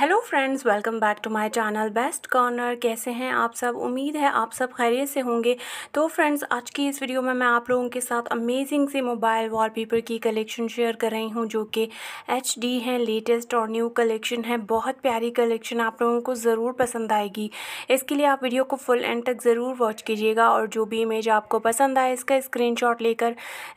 hello friends welcome back to my channel best corner कैसे हैं आप सब उम्मीद है आप सब खैरियत से होंगे तो फ्रेंड्स आज की इस वीडियो में मैं आप लोगों के साथ अमेजिंग से मोबाइल वॉलपेपर की कलेक्शन शेयर कर रही हूं जो कि एच डी है लेटेस्ट और न्यू कलेक्शन है बहुत प्यारी कलेक्शन आप लोगों को ज़रूर पसंद आएगी इसके लिए आप वीडियो को फुल एंड तक ज़रूर वॉच कीजिएगा और जो भी इमेज आपको पसंद आए इसका स्क्रीन लेकर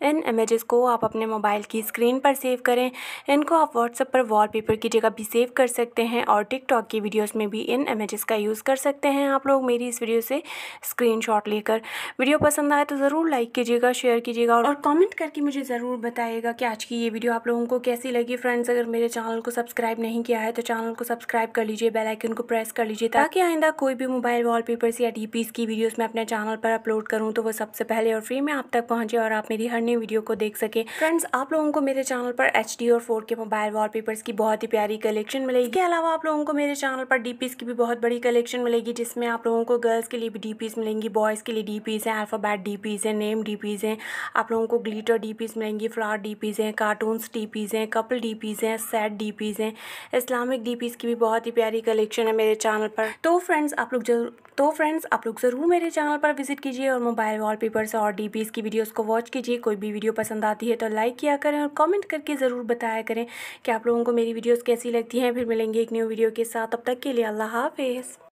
इन इमेज़ को आप अपने मोबाइल की स्क्रीन पर सेव करें इनको आप व्हाट्सएप पर पेपर की जगह भी सेव कर सकते हैं हैं और टिकटॉक की वीडियोस में भी इन इमेजेस का यूज़ कर सकते हैं आप लोग मेरी इस वीडियो से स्क्रीनशॉट लेकर वीडियो पसंद आए तो ज़रूर लाइक कीजिएगा शेयर कीजिएगा और कमेंट करके मुझे ज़रूर बताइएगा कि आज की ये वीडियो आप लोगों को कैसी लगी फ्रेंड्स अगर मेरे चैनल को सब्सक्राइब नहीं किया है तो चैनल को सब्सक्राइब कर लीजिए बेलाइकन को प्रेस कर लीजिए ताकि आइंदा कोई भी मोबाइल वॉलपेपर्स या डीपीस की वीडियोज़ मैं अपने चैनल पर अपलोड करूँ तो वो सबसे पहले और फ्री में आप तक पहुँचे और आप मेरी हर नई वीडियो को देख सके फ्रेंड्स आप लोगों को मेरे चैनल पर एच और फोर के मोबाइल वॉलपेपर्स की बहुत ही प्यारी कलेक्शन मिलेगी इसके अलावा अलावा आप लोगों को मेरे चैनल पर डी की भी बहुत बड़ी कलेक्शन मिलेगी जिसमें आप लोगों को गर्ल्स के लिए भी डी मिलेंगी बॉयज़ के लिए डी पीज हैं अल्फ़ाबैट डी पीज हैं नेम डी पीज़ हैं आप लोगों को ग्लीटर डी मिलेंगी फ्लावर डी पीज़ हैं कार्टून्स डी पीज़ हैं कपल डी पीज़ हैं सेट डी पीज़ हैं इस्लामिक डी की भी बहुत ही प्यारी कलेक्शन है मेरे चैनल पर तो फ्रेंड्स आप लोग जरूर तो फ्रेंड्स आप लोग ज़रूर मेरे चैनल पर विजिट कीजिए और मोबाइल वॉलपेपर्स और डी की वीडियोस को वॉच कीजिए कोई भी वीडियो पसंद आती है तो लाइक किया करें और कमेंट करके ज़रूर बताया करें कि आप लोगों को मेरी वीडियोस कैसी लगती हैं फिर मिलेंगे एक न्यू वीडियो के साथ अब तक के लिए अल्लाह हाफिज़